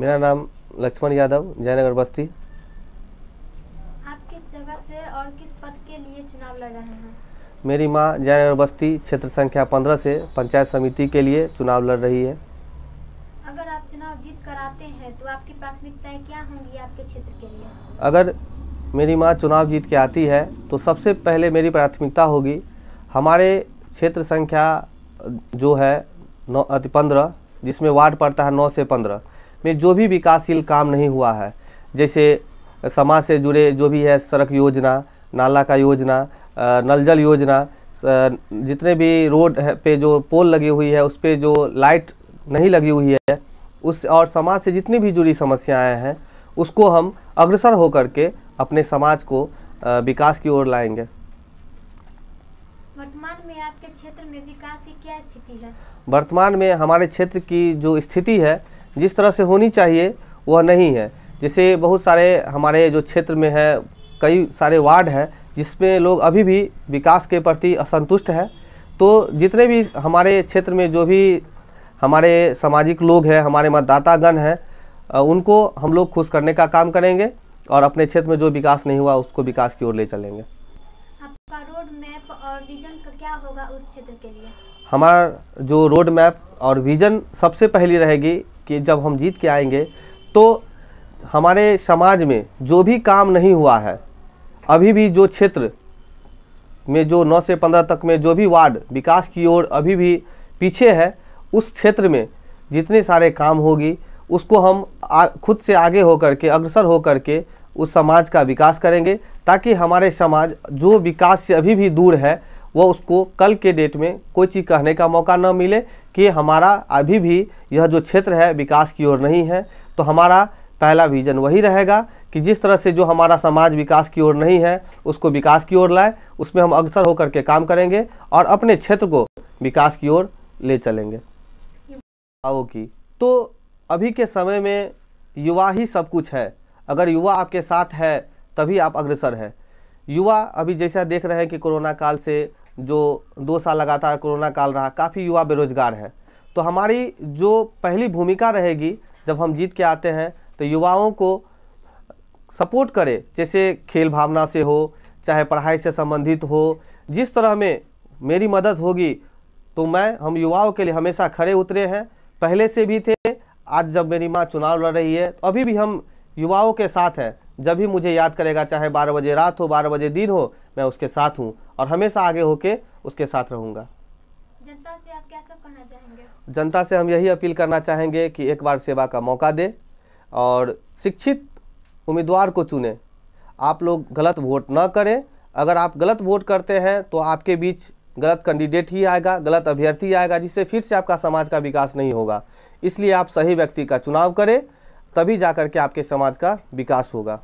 मेरा नाम लक्ष्मण यादव जयनगर बस्ती आप किस जगह से और किस पद के लिए चुनाव लड़ रहे हैं मेरी माँ जयनगर बस्ती क्षेत्र संख्या पंद्रह से पंचायत समिति के लिए चुनाव लड़ रही है अगर आप चुनाव जीत कराते हैं तो आपकी प्राथमिकताएं क्या होंगी आपके क्षेत्र के लिए अगर मेरी माँ चुनाव जीत के आती है तो सबसे पहले मेरी प्राथमिकता होगी हमारे क्षेत्र संख्या जो है नौ अति पंद्रह जिसमें वार्ड पड़ता है नौ से पंद्रह में जो भी विकासशील काम नहीं हुआ है जैसे समाज से जुड़े जो भी है सड़क योजना नाला का योजना नल जल योजना जितने भी रोड पे जो पोल लगी हुई है उस पर जो लाइट नहीं लगी हुई है उस और समाज से जितनी भी जुड़ी समस्याएं हैं उसको हम अग्रसर होकर के अपने समाज को विकास की ओर लाएंगे वर्तमान में आपके क्षेत्र में विकास की क्या स्थिति है वर्तमान में हमारे क्षेत्र की जो स्थिति है जिस तरह से होनी चाहिए वह नहीं है जैसे बहुत सारे हमारे जो क्षेत्र में है कई सारे वार्ड हैं जिसमें लोग अभी भी विकास के प्रति असंतुष्ट है तो जितने भी हमारे क्षेत्र में जो भी हमारे सामाजिक लोग हैं हमारे मतदातागण हैं उनको हम लोग खुश करने का काम करेंगे और अपने क्षेत्र में जो विकास नहीं हुआ उसको विकास की ओर ले चलेंगे आपका रोड मैप और विजन क्या होगा उस क्षेत्र के लिए हमारा जो रोड मैप और विजन सबसे पहली रहेगी कि जब हम जीत के आएंगे तो हमारे समाज में जो भी काम नहीं हुआ है अभी भी जो क्षेत्र में जो 9 से 15 तक में जो भी वार्ड विकास की ओर अभी भी पीछे है उस क्षेत्र में जितने सारे काम होगी उसको हम आ, खुद से आगे होकर के अग्रसर होकर के उस समाज का विकास करेंगे ताकि हमारे समाज जो विकास से अभी भी दूर है वो उसको कल के डेट में कोई चीज़ कहने का मौका ना मिले कि हमारा अभी भी यह जो क्षेत्र है विकास की ओर नहीं है तो हमारा पहला विजन वही रहेगा कि जिस तरह से जो हमारा समाज विकास की ओर नहीं है उसको विकास की ओर लाए उसमें हम अग्रसर होकर के काम करेंगे और अपने क्षेत्र को विकास की ओर ले चलेंगे युवाओं की तो अभी के समय में युवा ही सब कुछ है अगर युवा आपके साथ है तभी आप अग्रसर हैं युवा अभी जैसा देख रहे हैं कि कोरोना काल से जो दो साल लगातार कोरोना काल रहा काफ़ी युवा बेरोजगार हैं तो हमारी जो पहली भूमिका रहेगी जब हम जीत के आते हैं तो युवाओं को सपोर्ट करें जैसे खेल भावना से हो चाहे पढ़ाई से संबंधित हो जिस तरह में मेरी मदद होगी तो मैं हम युवाओं के लिए हमेशा खड़े उतरे हैं पहले से भी थे आज जब मेरी माँ चुनाव लड़ रही है तो अभी भी हम युवाओं के साथ हैं जब भी मुझे याद करेगा चाहे बारह बजे रात हो बारह बजे दिन हो मैं उसके साथ हूँ और हमेशा आगे होके उसके साथ रहूँगा जनता से आप क्या सब कहना चाहेंगे जनता से हम यही अपील करना चाहेंगे कि एक बार सेवा का मौका दे और शिक्षित उम्मीदवार को चुने आप लोग गलत वोट ना करें अगर आप गलत वोट करते हैं तो आपके बीच गलत कैंडिडेट ही आएगा गलत अभ्यर्थी आएगा जिससे फिर से आपका समाज का विकास नहीं होगा इसलिए आप सही व्यक्ति का चुनाव करें तभी जा के आपके समाज का विकास होगा